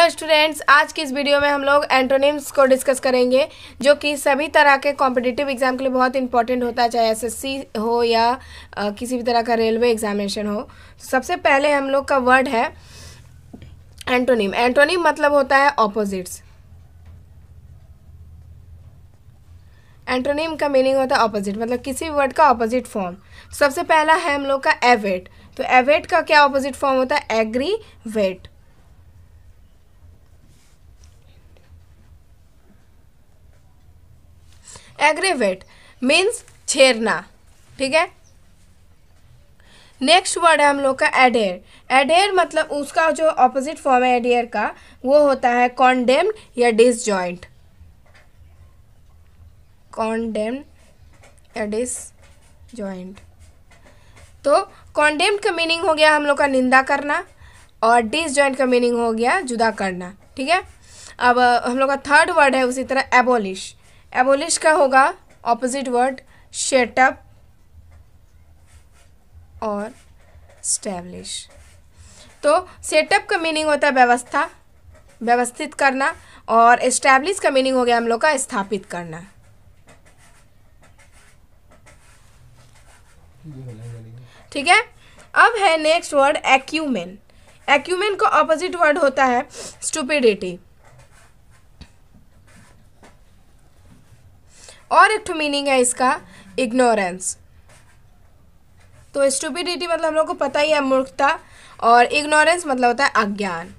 hello students आज की इस वीडियो में हम लोग एंटोनिम्स को डिस्कस करेंगे जो कि सभी तरह के कॉम्पिटिटिव एग्जाम के लिए बहुत इंपॉर्टेंट होता है चाहे एसएससी हो या आ, किसी भी तरह का रेलवे एग्जामिनेशन हो सबसे पहले हम लोग का वर्ड है एंटोनिम एंटोनिम मतलब होता है ऑपोजिट्स एंटोनिम का मीनिंग होता है ऑपोजिट मतलब किसी भी वर्ड का ऑपोजिट फॉर्म सबसे पहला है हम लोग का एवेट तो एवेट का क्या ऑपोजिट फॉर्म होता है एग्री वेट एग्रेवेट मीन्स छेरना ठीक है नेक्स्ट वर्ड है हम लोग का एडेयर एडेयर मतलब उसका जो ऑपोजिट फॉर्म है एडेयर का वो होता है कॉन्डेम्ड या डिसजॉइंट कॉन्डेम्ड या डिसजॉइंट तो कॉन्डेम्ड का मीनिंग हो गया हम लोग का निंदा करना और डिसजॉइंट का मीनिंग हो गया जुदा करना ठीक है अब हम लोग का थर्ड वर्ड है उसी तरह एबोलिश एबोलिश का होगा ऑपोजिट वर्ड शेटअप और स्टैब्लिश तो सेटअप का मीनिंग होता है व्यवस्था व्यवस्थित करना और इस्टैब्लिश का मीनिंग हो गया हम लोग का स्थापित करना ठीक है अब है नेक्स्ट वर्ड एक्यूमेन एक्यूमेन का ऑपोजिट वर्ड होता है स्टूपिडिटी और एक मीनिंग है इसका इग्नोरेंस तो स्टूपिडिटी मतलब हम लोग को पता ही है मूर्खता और इग्नोरेंस मतलब होता है अज्ञान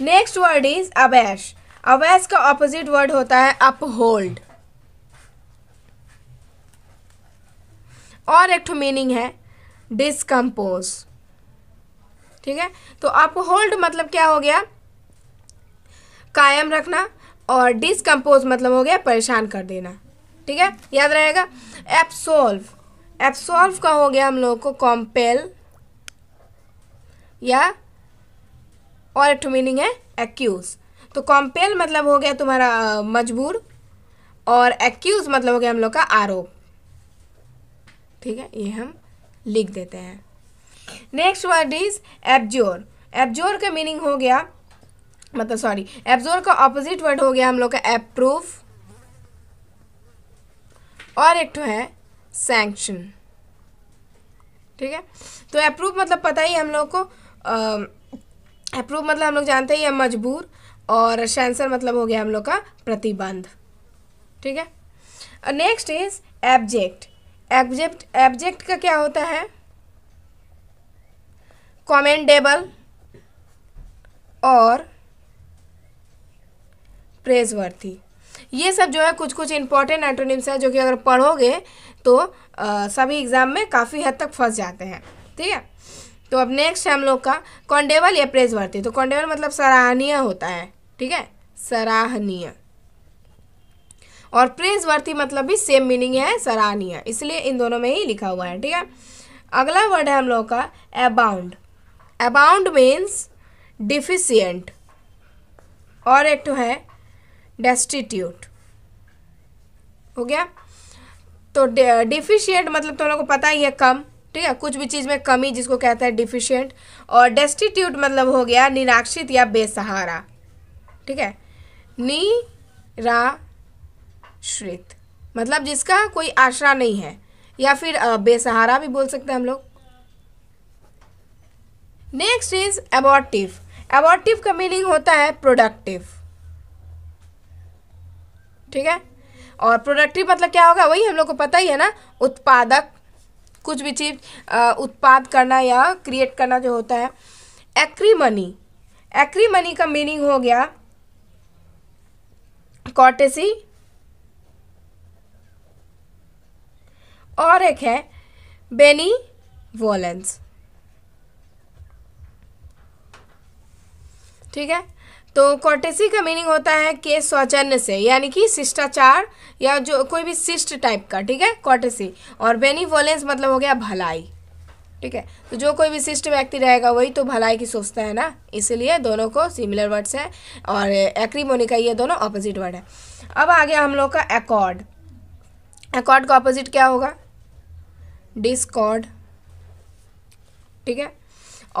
next word is abash abash का ऑपोजिट वर्ड होता है अपहोल्ड और एक मीनिंग है डिसकम्पोज ठीक है तो अपहोल्ड मतलब क्या हो गया कायम रखना और डिसकम्पोज मतलब हो गया परेशान कर देना ठीक है याद रहेगा एप्सोल्व एप्सोल्व का हो गया हम लोगों को कॉम्पेल या और एक मीनिंग है एक्यूज तो कॉम्पेल मतलब हो गया तुम्हारा मजबूर और एक्यूज मतलब हो गया हम लोग का आरोप ठीक है ये हम लिख देते हैं next word is abjure abjure का मीनिंग हो गया मतलब सॉरी एब्जोर का ऑपोजिट वर्ड हो गया हम लोग का अप्रूव और एक तो है सैंक्शन ठीक है तो अप्रूव मतलब पता ही हम लोग को अप्रूव मतलब हम लोग जानते ही है मजबूर और सेंसर मतलब हो गया हम लोग का प्रतिबंध ठीक है next is abject abject abject का क्या होता है कॉमेंडेबल और प्रेज वर्थी ये सब जो है कुछ कुछ इंपॉर्टेंट एंटोनिम्स हैं जो कि अगर पढ़ोगे तो आ, सभी एग्ज़ाम में काफ़ी हद तक फंस जाते हैं ठीक है तो अब नेक्स्ट है हम लोग का कॉन्डेबल या प्रेज तो कॉन्डेबल मतलब सराहनीय होता है ठीक है सराहनीय और प्रेज मतलब भी सेम मीनिंग है सराहनीय इसलिए इन दोनों में ही लिखा हुआ है ठीक है अगला वर्ड है हम लोग का अबाउंड अबाउंड मीन्स डिफिशियंट और एक तो है डेस्टिट्यूट हो गया तो डिफिशियंट मतलब तुम तो लोग को पता ही है कम ठीक है कुछ भी चीज़ में कमी जिसको कहता है डिफिशियंट और डेस्टिट्यूट मतलब हो गया निराक्षित या बेसहारा ठीक है निराश्रित मतलब जिसका कोई आशरा नहीं है या फिर बेसहारा भी बोल सकते हैं हम लोग नेक्स्ट इज एबॉर्टिव एबॉर्टिव का मीनिंग होता है प्रोडक्टिव ठीक है और प्रोडक्टिव मतलब क्या होगा वही हम लोग को पता ही है ना उत्पादक कुछ भी चीज़ उत्पाद करना या क्रिएट करना जो होता है एक्री मनी एक्री मनी का मीनिंग हो गया कॉटेसी और एक है बेनी वॉलेंस ठीक है तो कॉटेसी का मीनिंग होता है के सौजन्य से यानी कि शिष्टाचार या जो कोई भी शिष्ट टाइप का ठीक है कॉटेसी और बेनिवोलेंस मतलब हो गया भलाई ठीक है तो जो कोई विशिष्ट व्यक्ति रहेगा वही तो भलाई की सोचता है ना इसलिए दोनों को सिमिलर वर्ड्स है और एक्रीमोनी का ये दोनों ऑपोजिट वर्ड है अब आ गया हम लोग का एकॉर्ड एकॉर्ड का ऑपोजिट क्या होगा डिस्कॉर्ड ठीक है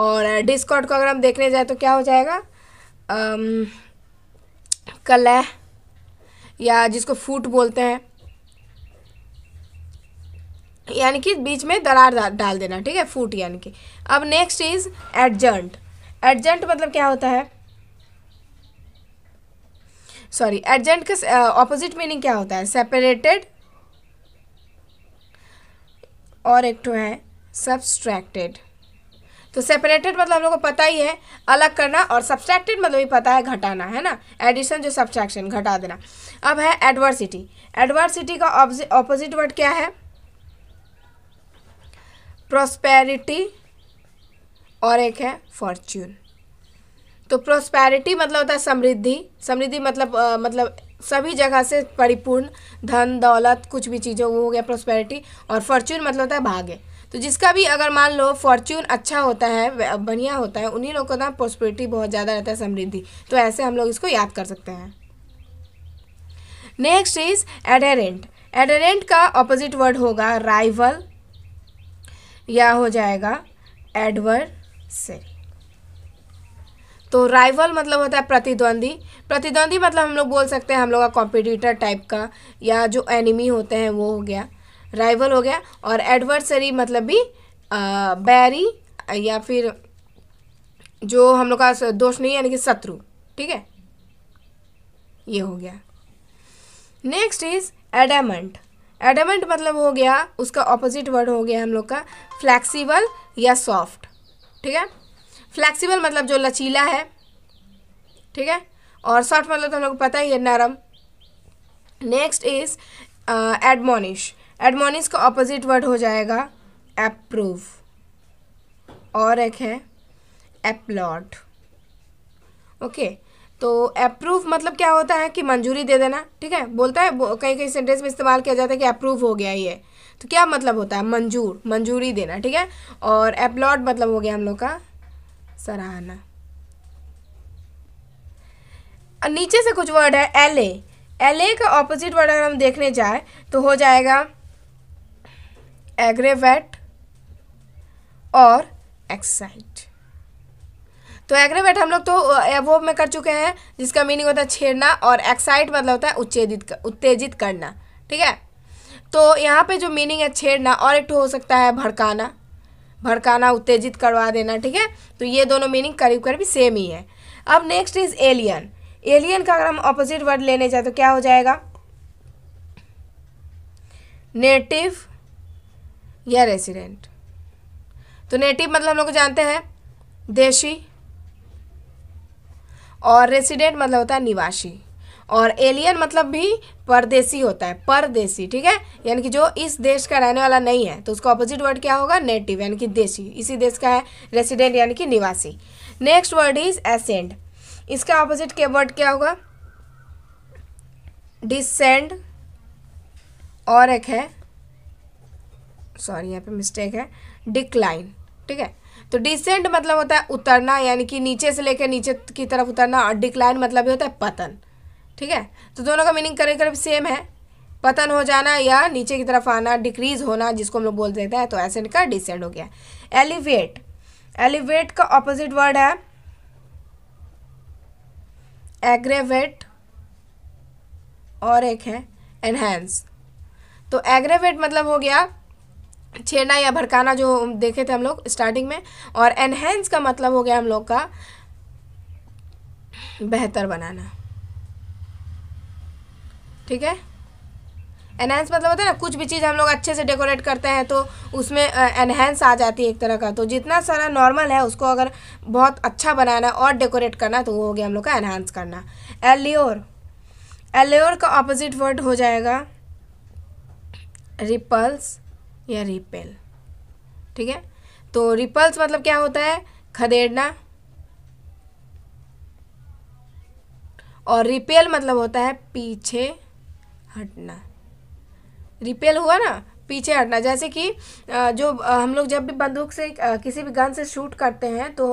और डिस्कॉर्ड को अगर हम देखने जाए तो क्या हो जाएगा कलह या जिसको फूट बोलते हैं यानी कि बीच में दरार डाल देना ठीक है फूट यानी कि अब नेक्स्ट इज एडजेंट एडजेंट मतलब क्या होता है सॉरी एडजेंट का ऑपोजिट मीनिंग क्या होता है सेपरेटेड और एक तो है सब्सट्रैक्टेड तो सेपरेटेड मतलब हम लोग को पता ही है अलग करना और सब्सट्रैक्टेड मतलब भी पता है घटाना है ना एडिशन जो सब्सट्रैक्शन घटा देना अब है एडवर्सिटी एडवर्सिटी का ऑपोजिट वर्ड क्या है प्रोस्पेरिटी और एक है फॉर्च्यून तो प्रोस्पेरिटी मतलब होता है समृद्धि समृद्धि मतलब आ, मतलब सभी जगह से परिपूर्ण धन दौलत कुछ भी चीज़ों वो हो गया प्रोस्पेरिटी और फॉर्च्यून मतलब होता है भाग्य तो जिसका भी अगर मान लो फॉर्च्यून अच्छा होता है बढ़िया होता है उन्हीं लोगों को ना पॉस्पिटी बहुत ज़्यादा रहता है समृद्धि तो ऐसे हम लोग इसको याद कर सकते हैं नेक्स्ट इज एडेरेंट एडेरेंट का ऑपोजिट वर्ड होगा राइवल या हो जाएगा से तो राइवल मतलब होता है प्रतिद्वंदी प्रतिद्वंदी मतलब हम लोग बोल सकते हैं हम लोग का कॉम्पिटिटर टाइप का या जो एनिमी होते हैं वो हो गया राइवल हो गया और एडवर्सरी मतलब भी बैरी या फिर जो हम लोग का दोष नहीं यानी कि शत्रु ठीक है ये हो गया नेक्स्ट इज एडामेंट एडामेंट मतलब हो गया उसका ऑपोजिट वर्ड हो गया हम लोग का फ्लैक्सीबल या सॉफ्ट ठीक है फ्लैक्सीबल मतलब जो लचीला है ठीक है और सॉफ्ट मतलब तो हम लोग को पता ही है नरम नेक्स्ट इज एडमोनिश एडमोनिस का ऑपोजिट वर्ड हो जाएगा अप्रूव और एक है एप्लॉट ओके तो अप्रूव मतलब क्या होता है कि मंजूरी दे देना ठीक है बोलता है कई कहीं कहीं सेंटेंस में इस्तेमाल किया जाता है कि अप्रूव हो गया ये तो क्या मतलब होता है मंजूर मंजूरी देना ठीक है और अप्लॉट मतलब हो गया हम लोग का सराहना नीचे से कुछ वर्ड है एल ए एल ए का ऑपोजिट वर्ड अगर हम देखने जाए तो हो जाएगा एग्रेवेट और एक्साइट तो एग्रेवेट हम लोग तो एवोब में कर चुके हैं जिसका मीनिंग होता है छेड़ना और एक्साइट मतलब होता है उत्तेजित उत्तेजित करना ठीक है तो यहाँ पे जो मीनिंग है छेड़ना और एक हो सकता है भड़काना भड़काना उत्तेजित करवा देना ठीक है तो ये दोनों मीनिंग करीब करीब सेम ही है अब नेक्स्ट इज एलियन एलियन का अगर हम ऑपोजिट वर्ड लेने जाए तो क्या हो जाएगा नेटिव या रेसिडेंट तो नेटिव मतलब हम लोग जानते हैं देशी और रेसिडेंट मतलब होता है निवासी और एलियन मतलब भी परदेशी होता है परदेशी ठीक है यानी कि जो इस देश का रहने वाला नहीं है तो उसका ऑपोजिट वर्ड क्या होगा नेटिव यानी कि देशी इसी देश का है रेसिडेंट यानी कि निवासी नेक्स्ट वर्ड इज एसेंड इसका ऑपोजिट के वर्ड क्या होगा डिसेंड और एक है सॉरी यहाँ पे मिस्टेक है डिक्लाइन ठीक है तो डिसेंट मतलब होता है उतरना यानी कि नीचे से लेकर नीचे की तरफ उतरना और डिक्लाइन मतलब होता है पतन ठीक है तो दोनों का मीनिंग करीब करीब सेम है पतन हो जाना या नीचे की तरफ आना डिक्रीज होना जिसको हम लोग बोल देते हैं तो एसेंट का डिसेंट हो गया एलिवेट एलिवेट का ऑपोजिट वर्ड है एग्रेवेट और एक है एनहेंस तो एग्रेवेट मतलब हो गया छेड़ना या भड़काना जो देखे थे हम लोग स्टार्टिंग में और एनहेंस का मतलब हो गया हम लोग का बेहतर बनाना ठीक है एनहेंस मतलब होता है ना कुछ भी चीज़ हम लोग अच्छे से डेकोरेट करते हैं तो उसमें एनहेंस आ जाती है एक तरह का तो जितना सारा नॉर्मल है उसको अगर बहुत अच्छा बनाना और डेकोरेट करना तो वो हो गया हम लोग का एनहेंस करना एल्योर एल्योर का ऑपोजिट वर्ड हो जाएगा रिपल्स या रिपेल ठीक है तो रिपल्स मतलब क्या होता है खदेड़ना और रिपेल मतलब होता है पीछे हटना रिपेल हुआ ना पीछे हटना जैसे कि जो हम लोग जब भी बंदूक से किसी भी गन से शूट करते हैं तो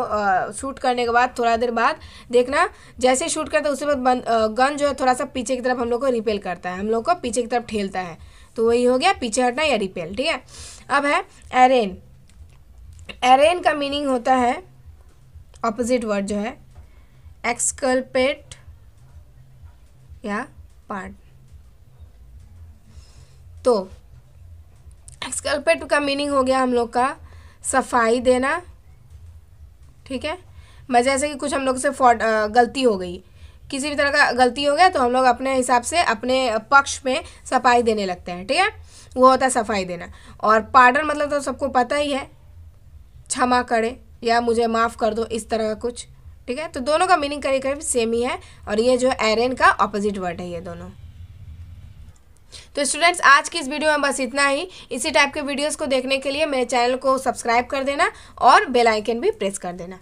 शूट करने के बाद थोड़ा देर बाद देखना जैसे शूट करते हैं उसके बाद गन जो है थोड़ा सा पीछे की तरफ हम लोग को रिपेल करता है हम लोग को पीछे की तरफ ठेलता है तो वही हो गया पीछे हटना या रिपेल ठीक है अब है एरेन एरेन का मीनिंग होता है ऑपोजिट वर्ड जो है एक्सकल्पेट या पार्ट तो एक्सकल्पेट का मीनिंग हो गया हम लोग का सफाई देना ठीक है मैं जैसे कि कुछ हम लोग से फॉट गलती हो गई किसी भी तरह का गलती हो गया तो हम लोग अपने हिसाब से अपने पक्ष में सफाई देने लगते हैं ठीक है वो होता है सफाई देना और पार्डन मतलब तो सबको पता ही है क्षमा करे या मुझे माफ़ कर दो इस तरह का कुछ ठीक है तो दोनों का मीनिंग करीब करीब सेम ही है और ये जो एरेन का ऑपोजिट वर्ड है ये दोनों तो स्टूडेंट्स आज की इस वीडियो में बस इतना ही इसी टाइप के वीडियोस को देखने के लिए मेरे चैनल को सब्सक्राइब कर देना और बेल आइकन भी प्रेस कर देना